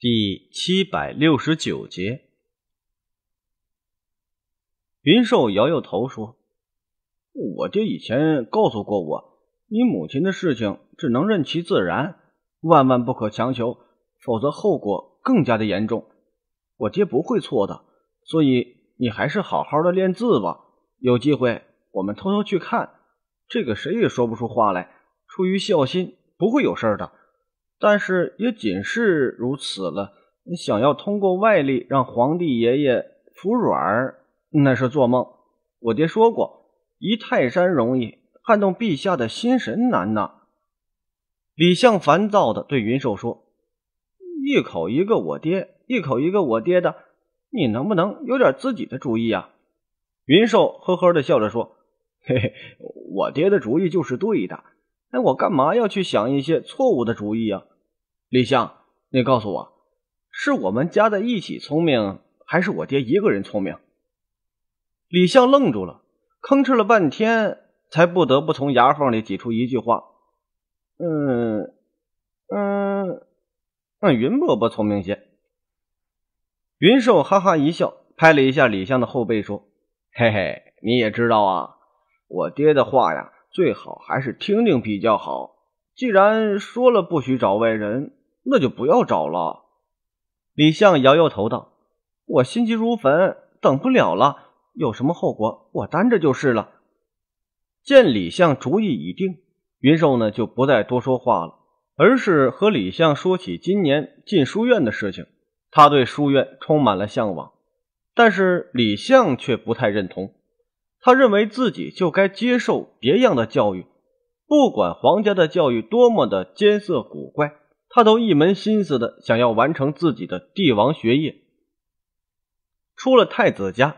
第七百六十九节，云寿摇摇头说：“我爹以前告诉过我，你母亲的事情只能任其自然，万万不可强求，否则后果更加的严重。我爹不会错的，所以你还是好好的练字吧。有机会我们偷偷去看，这个谁也说不出话来。出于孝心，不会有事的。”但是也仅是如此了。想要通过外力让皇帝爷爷服软，那是做梦。我爹说过，移泰山容易，撼动陛下的心神难呐。李相烦躁的对云寿说：“一口一个我爹，一口一个我爹的，你能不能有点自己的主意啊？”云寿呵呵的笑着说：“嘿嘿，我爹的主意就是对的。”哎，我干嘛要去想一些错误的主意啊？李相，你告诉我，是我们加在一起聪明，还是我爹一个人聪明？李相愣住了，吭哧了半天，才不得不从牙缝里挤出一句话：“嗯，嗯，嗯，云伯伯聪明些。”云寿哈哈一笑，拍了一下李相的后背，说：“嘿嘿，你也知道啊，我爹的话呀。”最好还是听听比较好。既然说了不许找外人，那就不要找了。李相摇摇头道：“我心急如焚，等不了了。有什么后果，我担着就是了。”见李相主意已定，云寿呢就不再多说话了，而是和李相说起今年进书院的事情。他对书院充满了向往，但是李相却不太认同。他认为自己就该接受别样的教育，不管皇家的教育多么的艰涩古怪，他都一门心思的想要完成自己的帝王学业。出了太子家，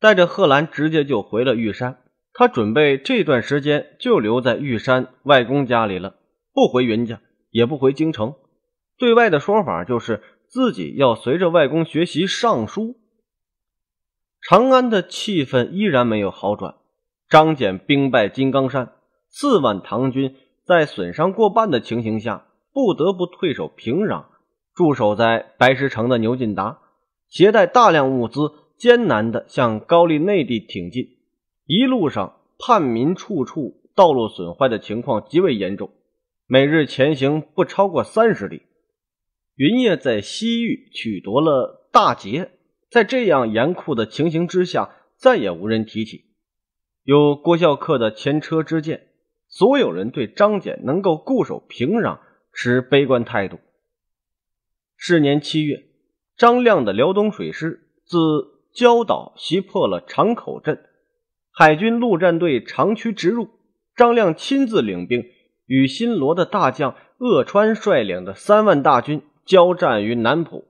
带着贺兰直接就回了玉山，他准备这段时间就留在玉山外公家里了，不回云家，也不回京城。对外的说法就是自己要随着外公学习尚书。长安的气氛依然没有好转。张俭兵败金刚山，四万唐军在损伤过半的情形下，不得不退守平壤。驻守在白石城的牛进达，携带大量物资，艰难地向高丽内地挺进。一路上，叛民处处，道路损坏的情况极为严重，每日前行不超过三十里。云烨在西域取得了大捷。在这样严酷的情形之下，再也无人提起。有郭孝恪的前车之鉴，所有人对张俭能够固守平壤持悲观态度。是年七月，张亮的辽东水师自胶岛袭破了长口镇，海军陆战队长驱直入。张亮亲自领兵，与新罗的大将鄂川率领的三万大军交战于南浦。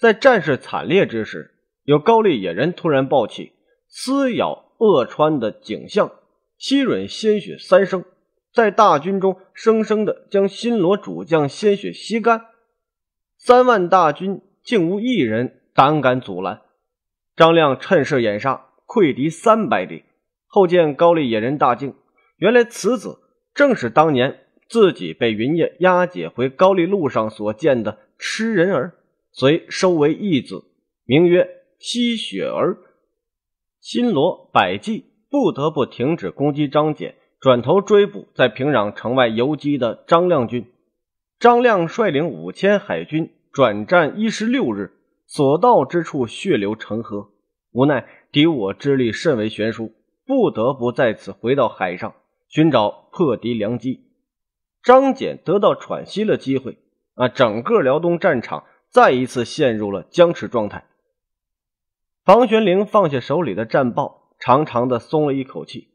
在战事惨烈之时，有高丽野人突然暴起，撕咬鄂川的景象，吸吮鲜血三升，在大军中生生的将新罗主将鲜血吸干，三万大军竟无一人胆敢阻拦。张亮趁势掩杀，溃敌三百里。后见高丽野人大惊，原来此子正是当年自己被云烨押解回高丽路上所见的吃人儿。遂收为义子，名曰西雪儿。新罗百济不得不停止攻击张俭，转头追捕在平壤城外游击的张亮军。张亮率领五千海军转战一十六日，所到之处血流成河。无奈敌我之力甚为悬殊，不得不再次回到海上寻找破敌良机。张俭得到喘息的机会啊，整个辽东战场。再一次陷入了僵持状态。房玄龄放下手里的战报，长长的松了一口气。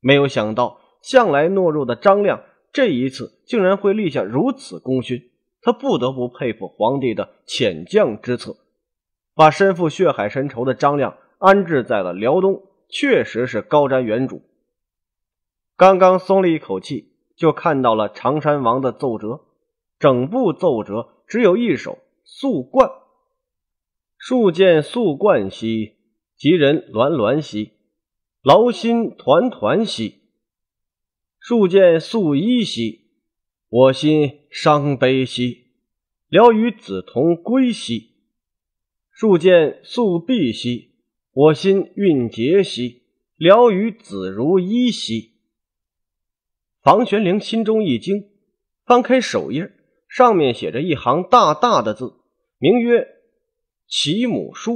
没有想到，向来懦弱的张亮这一次竟然会立下如此功勋，他不得不佩服皇帝的遣将之策，把身负血海深仇的张亮安置在了辽东，确实是高瞻远瞩。刚刚松了一口气，就看到了常山王的奏折，整部奏折只有一首素冠，数见素冠兮，吉人栾栾兮；劳心团团兮，数见素衣兮，我心伤悲兮。聊与子同归兮。数见素璧兮，我心蕴结兮。聊与子如衣兮。房玄龄心中一惊，翻开首页，上面写着一行大大的字。名曰《齐母书》，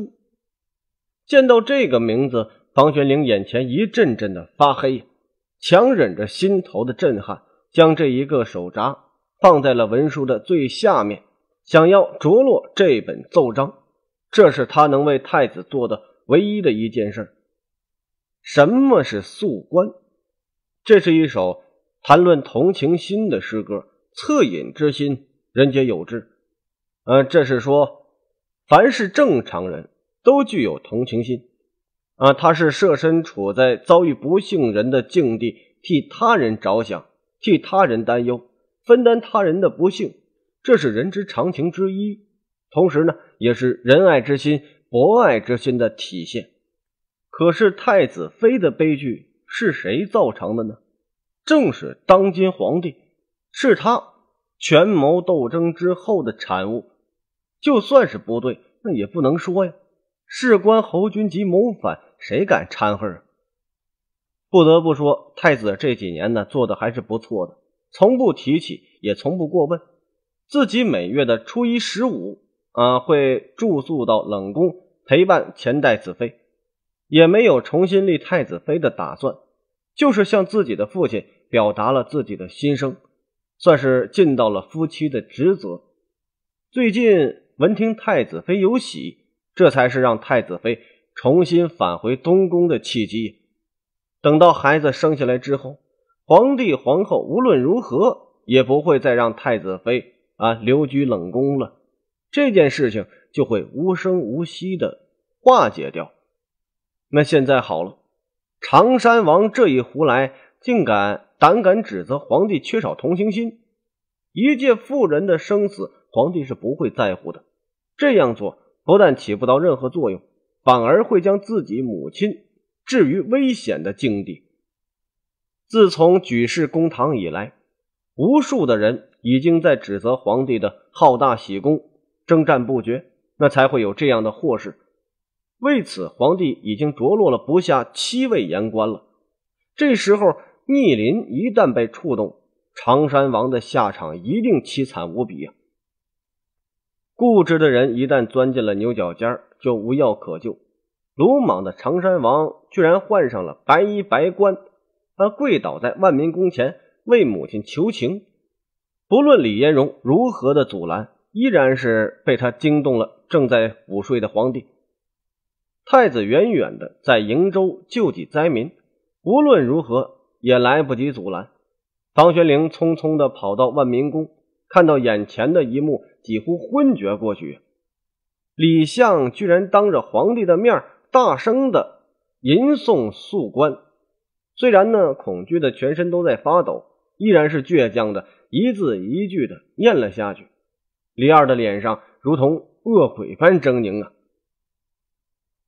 见到这个名字，房玄龄眼前一阵阵的发黑，强忍着心头的震撼，将这一个手札放在了文书的最下面，想要着落这本奏章。这是他能为太子做的唯一的一件事。什么是素官？这是一首谈论同情心的诗歌，恻隐之心，人皆有之。呃，这是说，凡是正常人都具有同情心，啊，他是设身处在遭遇不幸人的境地，替他人着想，替他人担忧，分担他人的不幸，这是人之常情之一。同时呢，也是仁爱之心、博爱之心的体现。可是太子妃的悲剧是谁造成的呢？正是当今皇帝，是他权谋斗争之后的产物。就算是不对，那也不能说呀。事关侯君集谋反，谁敢掺和啊？不得不说，太子这几年呢做的还是不错的，从不提起，也从不过问。自己每月的初一、十五，啊，会住宿到冷宫陪伴前代子妃，也没有重新立太子妃的打算，就是向自己的父亲表达了自己的心声，算是尽到了夫妻的职责。最近。闻听太子妃有喜，这才是让太子妃重新返回东宫的契机。等到孩子生下来之后，皇帝皇后无论如何也不会再让太子妃啊留居冷宫了。这件事情就会无声无息的化解掉。那现在好了，常山王这一胡来，竟敢胆敢指责皇帝缺少同情心，一介妇人的生死。皇帝是不会在乎的，这样做不但起不到任何作用，反而会将自己母亲置于危险的境地。自从举世公堂以来，无数的人已经在指责皇帝的好大喜功、征战不绝，那才会有这样的祸事。为此，皇帝已经着落了不下七位言官了。这时候，逆鳞一旦被触动，常山王的下场一定凄惨无比啊！固执的人一旦钻进了牛角尖，就无药可救。鲁莽的常山王居然换上了白衣白冠，他跪倒在万民宫前为母亲求情。不论李彦荣如何的阻拦，依然是被他惊动了正在午睡的皇帝。太子远远的在瀛州救济灾民，无论如何也来不及阻拦。唐玄龄匆匆的跑到万民宫。看到眼前的一幕，几乎昏厥过去。李相居然当着皇帝的面大声的吟诵《宿官》，虽然呢，恐惧的全身都在发抖，依然是倔强的一字一句的念了下去。李二的脸上如同恶鬼般狰狞啊！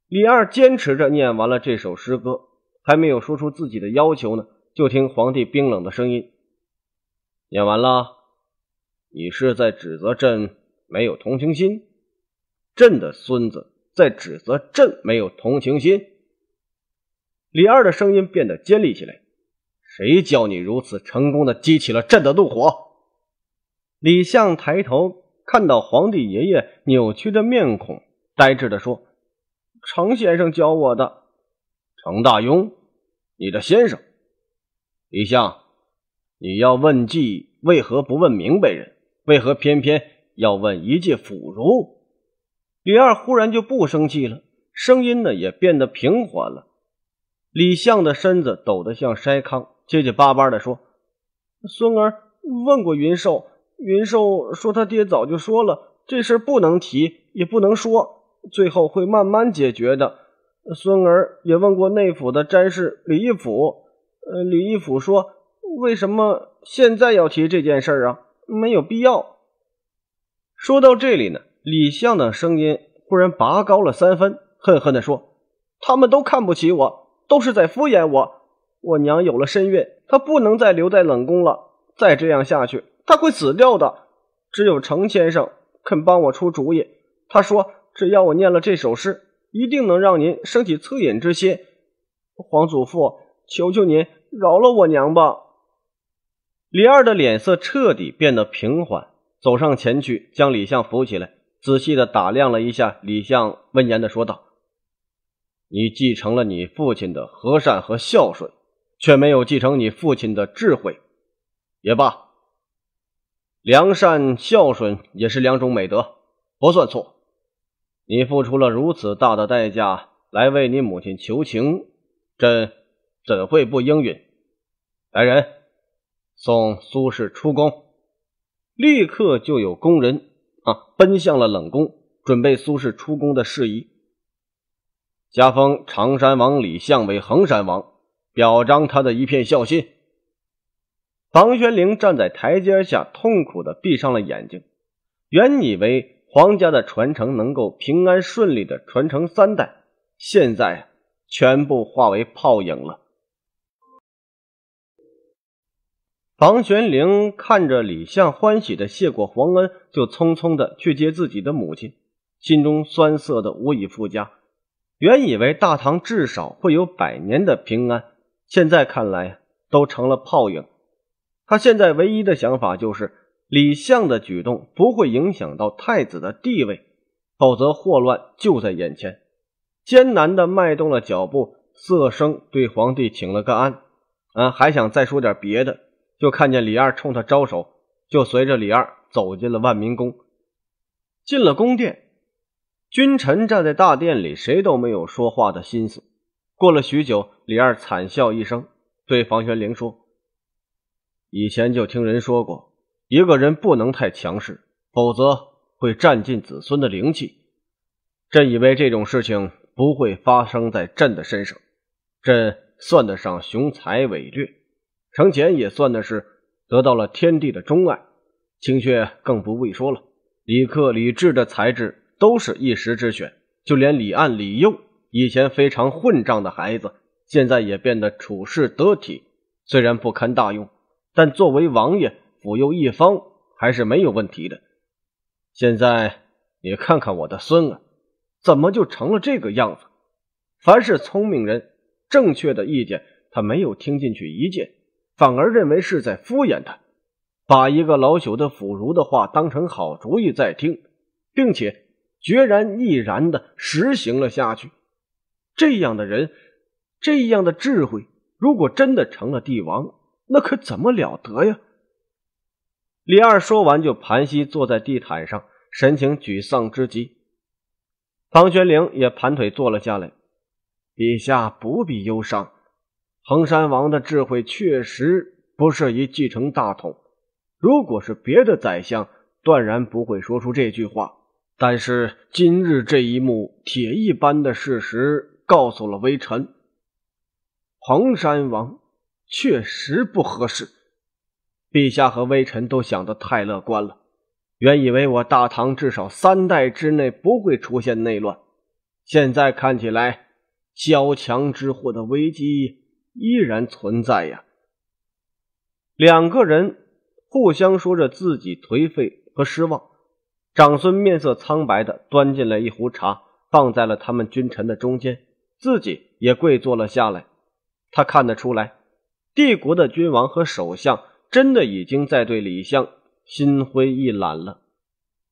李二坚持着念完了这首诗歌，还没有说出自己的要求呢，就听皇帝冰冷的声音：“念完了。”你是在指责朕没有同情心？朕的孙子在指责朕没有同情心？李二的声音变得尖利起来。谁叫你如此成功的激起了朕的怒火？李相抬头看到皇帝爷爷扭曲的面孔，呆滞的说：“程先生教我的。”程大庸，你的先生。李相，你要问计，为何不问明白人？为何偏偏要问一介腐儒？李二忽然就不生气了，声音呢也变得平缓了。李相的身子抖得像筛糠，结结巴巴地说：“孙儿问过云寿，云寿说他爹早就说了，这事不能提，也不能说，最后会慢慢解决的。孙儿也问过内府的詹事李义府，呃，李义府说，为什么现在要提这件事啊？”没有必要。说到这里呢，李相的声音忽然拔高了三分，恨恨的说：“他们都看不起我，都是在敷衍我。我娘有了身孕，她不能再留在冷宫了。再这样下去，她会死掉的。只有程先生肯帮我出主意。他说，只要我念了这首诗，一定能让您升起恻隐之心。皇祖父，求求您饶了我娘吧。”李二的脸色彻底变得平缓，走上前去，将李相扶起来，仔细的打量了一下李相，温言的说道：“你继承了你父亲的和善和孝顺，却没有继承你父亲的智慧。也罢，良善孝顺也是两种美德，不算错。你付出了如此大的代价来为你母亲求情，朕怎会不应允？来人。”送苏轼出宫，立刻就有工人啊奔向了冷宫，准备苏轼出宫的事宜。加封常山王李象为衡山王，表彰他的一片孝心。房玄龄站在台阶下，痛苦地闭上了眼睛。原以为皇家的传承能够平安顺利地传承三代，现在全部化为泡影了。房玄龄看着李相欢喜的谢过皇恩，就匆匆的去接自己的母亲，心中酸涩的无以复加。原以为大唐至少会有百年的平安，现在看来都成了泡影。他现在唯一的想法就是李相的举动不会影响到太子的地位，否则祸乱就在眼前。艰难的迈动了脚步，色声对皇帝请了个安，嗯，还想再说点别的。就看见李二冲他招手，就随着李二走进了万民宫。进了宫殿，君臣站在大殿里，谁都没有说话的心思。过了许久，李二惨笑一声，对房玄龄说：“以前就听人说过，一个人不能太强势，否则会占尽子孙的灵气。朕以为这种事情不会发生在朕的身上，朕算得上雄才伟略。”程潜也算的是得到了天帝的钟爱，青雀更不必说了。李克、李治的才智都是一时之选，就连李岸、李佑以前非常混账的孩子，现在也变得处事得体。虽然不堪大用，但作为王爷辅佑一方还是没有问题的。现在你看看我的孙儿，怎么就成了这个样子？凡是聪明人正确的意见，他没有听进去一件。反而认为是在敷衍他，把一个老朽的腐儒的话当成好主意在听，并且决然毅然的实行了下去。这样的人，这样的智慧，如果真的成了帝王，那可怎么了得呀？李二说完，就盘膝坐在地毯上，神情沮丧之极。唐玄龄也盘腿坐了下来。陛下不必忧伤。衡山王的智慧确实不适宜继承大统，如果是别的宰相，断然不会说出这句话。但是今日这一幕，铁一般的事实告诉了微臣，衡山王确实不合适。陛下和微臣都想得太乐观了，原以为我大唐至少三代之内不会出现内乱，现在看起来，萧墙之祸的危机。依然存在呀。两个人互相说着自己颓废和失望。长孙面色苍白的端进来一壶茶，放在了他们君臣的中间，自己也跪坐了下来。他看得出来，帝国的君王和首相真的已经在对李相心灰意懒了。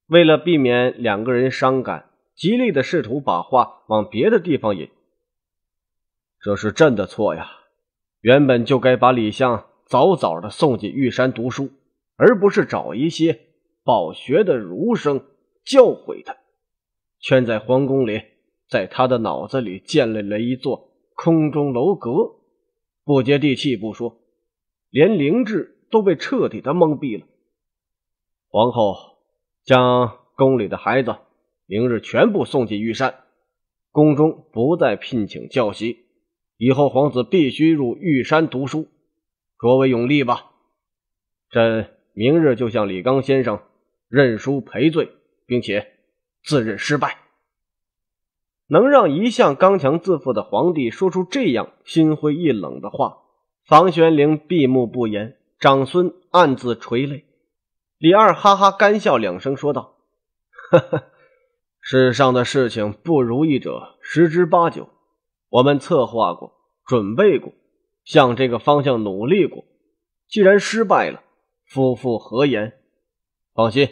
为了避免两个人伤感，极力的试图把话往别的地方引。这是朕的错呀。原本就该把李相早早的送进玉山读书，而不是找一些饱学的儒生教诲他。圈在皇宫里，在他的脑子里建立了一座空中楼阁，不接地气不说，连灵智都被彻底的蒙蔽了。皇后将宫里的孩子明日全部送进玉山，宫中不再聘请教习。以后皇子必须入玉山读书，卓为永立吧。朕明日就向李刚先生认输赔罪，并且自认失败。能让一向刚强自负的皇帝说出这样心灰意冷的话，房玄龄闭目不言，长孙暗自垂泪。李二哈哈干笑两声，说道：“哈哈，世上的事情不如意者十之八九。”我们策划过，准备过，向这个方向努力过。既然失败了，夫复何言？放心，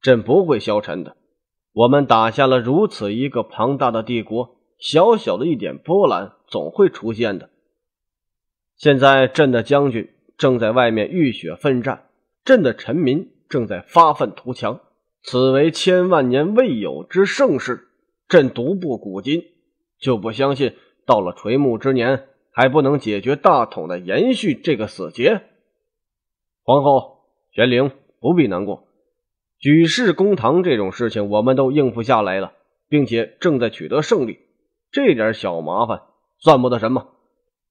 朕不会消沉的。我们打下了如此一个庞大的帝国，小小的一点波澜总会出现的。现在，朕的将军正在外面浴血奋战，朕的臣民正在发愤图强。此为千万年未有之盛世，朕独步古今。就不相信到了垂暮之年还不能解决大统的延续这个死结？皇后玄灵不必难过，举世公堂这种事情我们都应付下来了，并且正在取得胜利，这点小麻烦算不得什么。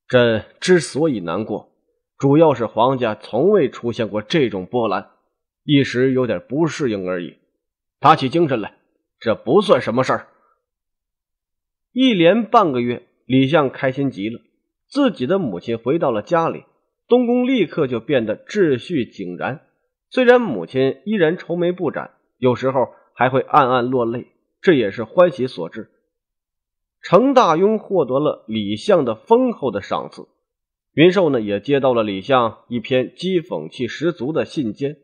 朕之所以难过，主要是皇家从未出现过这种波澜，一时有点不适应而已。打起精神来，这不算什么事儿。一连半个月，李相开心极了。自己的母亲回到了家里，东宫立刻就变得秩序井然。虽然母亲依然愁眉不展，有时候还会暗暗落泪，这也是欢喜所致。程大庸获得了李相的丰厚的赏赐，云寿呢也接到了李相一篇讥讽气十足的信笺，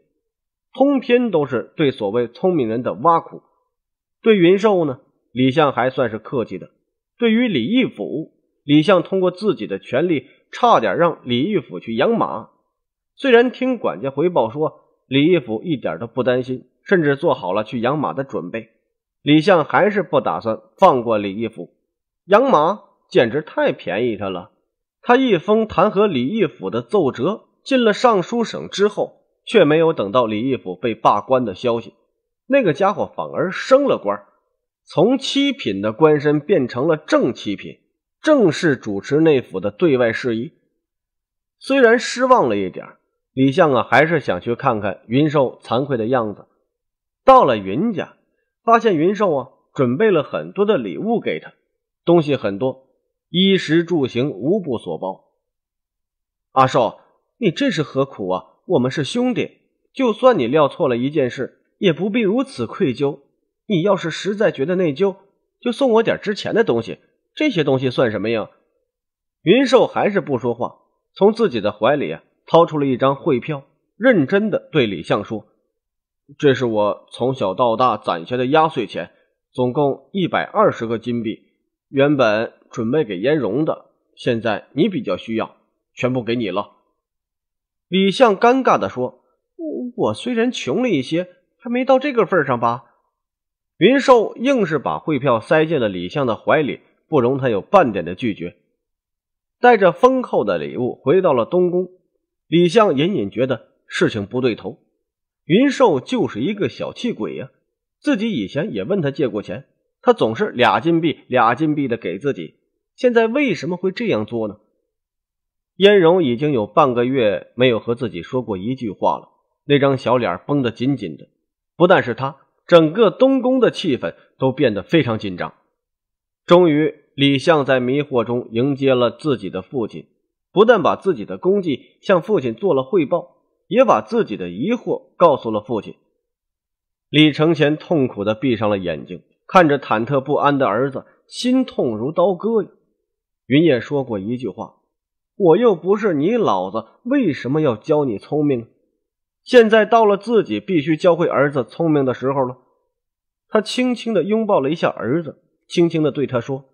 通篇都是对所谓聪明人的挖苦。对云寿呢，李相还算是客气的。对于李义府，李相通过自己的权力，差点让李义府去养马。虽然听管家回报说李义府一点都不担心，甚至做好了去养马的准备，李相还是不打算放过李义府。养马简直太便宜他了。他一封弹劾李义府的奏折进了尚书省之后，却没有等到李义府被罢官的消息，那个家伙反而升了官。从七品的官身变成了正七品，正式主持内府的对外事宜。虽然失望了一点，李相啊还是想去看看云寿惭愧的样子。到了云家，发现云寿啊准备了很多的礼物给他，东西很多，衣食住行无不所包。阿寿，你这是何苦啊？我们是兄弟，就算你料错了一件事，也不必如此愧疚。你要是实在觉得内疚，就送我点值钱的东西。这些东西算什么呀？云寿还是不说话，从自己的怀里掏出了一张汇票，认真的对李相说：“这是我从小到大攒下的压岁钱，总共一百二十个金币。原本准备给嫣荣的，现在你比较需要，全部给你了。”李相尴尬的说：“我我虽然穷了一些，还没到这个份上吧。”云寿硬是把汇票塞进了李相的怀里，不容他有半点的拒绝。带着丰厚的礼物回到了东宫，李相隐隐觉得事情不对头。云寿就是一个小气鬼呀，自己以前也问他借过钱，他总是俩金币、俩金币的给自己。现在为什么会这样做呢？燕荣已经有半个月没有和自己说过一句话了，那张小脸绷得紧紧的。不但是他。整个东宫的气氛都变得非常紧张。终于，李相在迷惑中迎接了自己的父亲，不但把自己的功绩向父亲做了汇报，也把自己的疑惑告诉了父亲。李承乾痛苦地闭上了眼睛，看着忐忑不安的儿子，心痛如刀割呀。云烨说过一句话：“我又不是你老子，为什么要教你聪明？”现在到了自己必须教会儿子聪明的时候了，他轻轻的拥抱了一下儿子，轻轻的对他说：“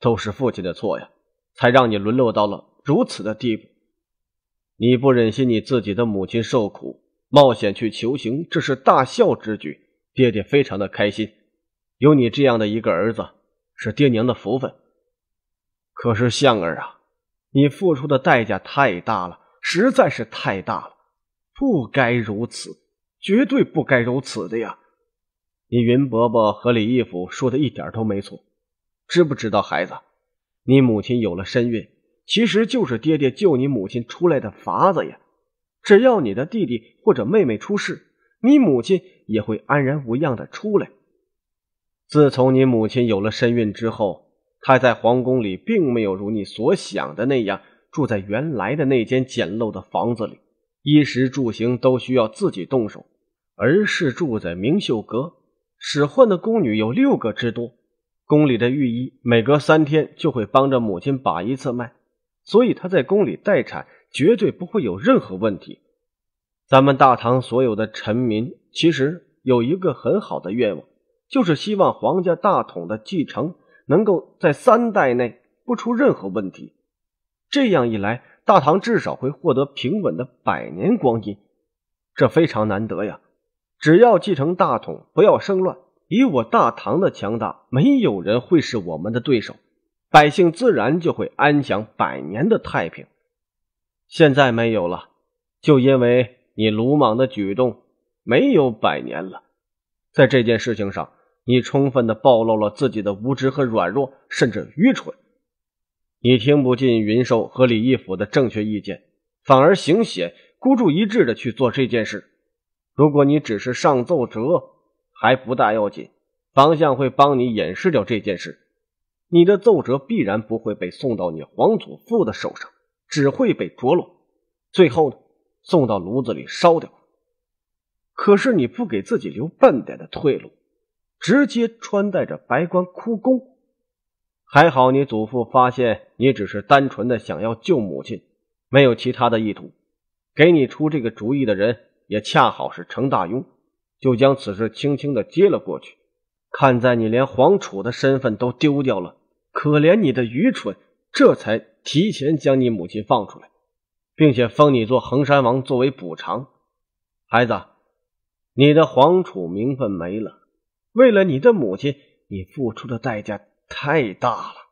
都是父亲的错呀，才让你沦落到了如此的地步。你不忍心你自己的母亲受苦，冒险去求情，这是大孝之举。爹爹非常的开心，有你这样的一个儿子，是爹娘的福分。可是相儿啊，你付出的代价太大了，实在是太大了。”不该如此，绝对不该如此的呀！你云伯伯和李义府说的一点都没错。知不知道，孩子，你母亲有了身孕，其实就是爹爹救你母亲出来的法子呀。只要你的弟弟或者妹妹出事，你母亲也会安然无恙的出来。自从你母亲有了身孕之后，她在皇宫里并没有如你所想的那样住在原来的那间简陋的房子里。衣食住行都需要自己动手，而是住在明秀阁，使唤的宫女有六个之多。宫里的御医每隔三天就会帮着母亲把一次脉，所以她在宫里待产绝对不会有任何问题。咱们大唐所有的臣民其实有一个很好的愿望，就是希望皇家大统的继承能够在三代内不出任何问题。这样一来。大唐至少会获得平稳的百年光阴，这非常难得呀！只要继承大统，不要生乱，以我大唐的强大，没有人会是我们的对手，百姓自然就会安享百年的太平。现在没有了，就因为你鲁莽的举动，没有百年了。在这件事情上，你充分的暴露了自己的无知和软弱，甚至愚蠢。你听不进云寿和李义府的正确意见，反而行险孤注一掷的去做这件事。如果你只是上奏折，还不大要紧，方向会帮你掩饰掉这件事。你的奏折必然不会被送到你皇祖父的手上，只会被着落，最后呢，送到炉子里烧掉。可是你不给自己留半点的退路，直接穿戴着白冠哭功。还好，你祖父发现你只是单纯的想要救母亲，没有其他的意图。给你出这个主意的人也恰好是程大庸，就将此事轻轻的接了过去。看在你连皇储的身份都丢掉了，可怜你的愚蠢，这才提前将你母亲放出来，并且封你做衡山王作为补偿。孩子，你的皇储名分没了，为了你的母亲，你付出的代价。太大了。